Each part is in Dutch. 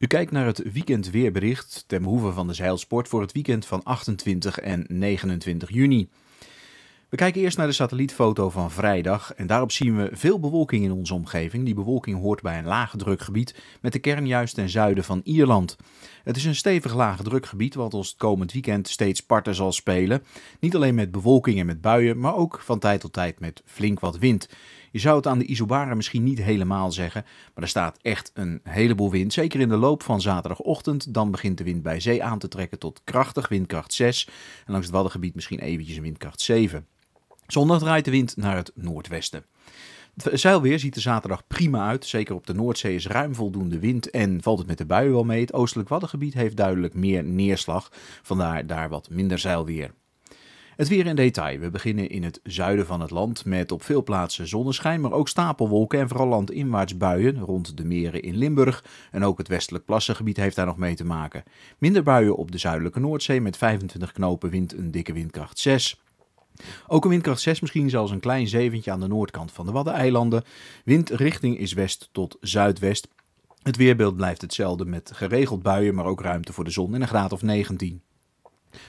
U kijkt naar het weekendweerbericht ten behoeve van de zeilsport voor het weekend van 28 en 29 juni. We kijken eerst naar de satellietfoto van vrijdag en daarop zien we veel bewolking in onze omgeving. Die bewolking hoort bij een drukgebied met de kern juist ten zuiden van Ierland. Het is een stevig drukgebied, wat ons het komend weekend steeds parter zal spelen. Niet alleen met bewolking en met buien, maar ook van tijd tot tijd met flink wat wind. Je zou het aan de isobaren misschien niet helemaal zeggen, maar er staat echt een heleboel wind. Zeker in de loop van zaterdagochtend, dan begint de wind bij zee aan te trekken tot krachtig windkracht 6 en langs het Waddengebied misschien eventjes een windkracht 7. Zondag draait de wind naar het noordwesten. Het zeilweer ziet er zaterdag prima uit. Zeker op de Noordzee is ruim voldoende wind en valt het met de buien wel mee. Het oostelijk Waddengebied heeft duidelijk meer neerslag, vandaar daar wat minder zeilweer. Het weer in detail. We beginnen in het zuiden van het land met op veel plaatsen zonneschijn, maar ook stapelwolken en vooral landinwaarts buien rond de meren in Limburg. En ook het westelijk plassengebied heeft daar nog mee te maken. Minder buien op de zuidelijke Noordzee met 25 knopen wind, een dikke windkracht 6. Ook een windkracht 6, misschien zelfs een klein zeventje aan de noordkant van de Waddeneilanden. Windrichting is west tot zuidwest. Het weerbeeld blijft hetzelfde met geregeld buien, maar ook ruimte voor de zon en een graad of 19.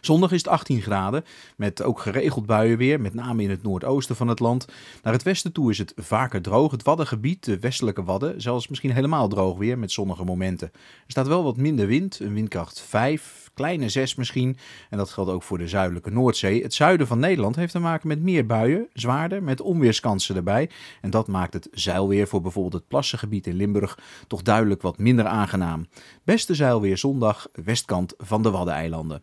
Zondag is het 18 graden, met ook geregeld buien weer, met name in het noordoosten van het land. Naar het westen toe is het vaker droog. Het Waddengebied, de westelijke Wadden, zelfs misschien helemaal droog weer met zonnige momenten. Er staat wel wat minder wind, een windkracht 5, kleine 6 misschien. En dat geldt ook voor de zuidelijke Noordzee. Het zuiden van Nederland heeft te maken met meer buien, zwaarder, met onweerskansen erbij. En dat maakt het zeilweer voor bijvoorbeeld het plassengebied in Limburg toch duidelijk wat minder aangenaam. Beste zeilweer zondag, westkant van de Waddeneilanden.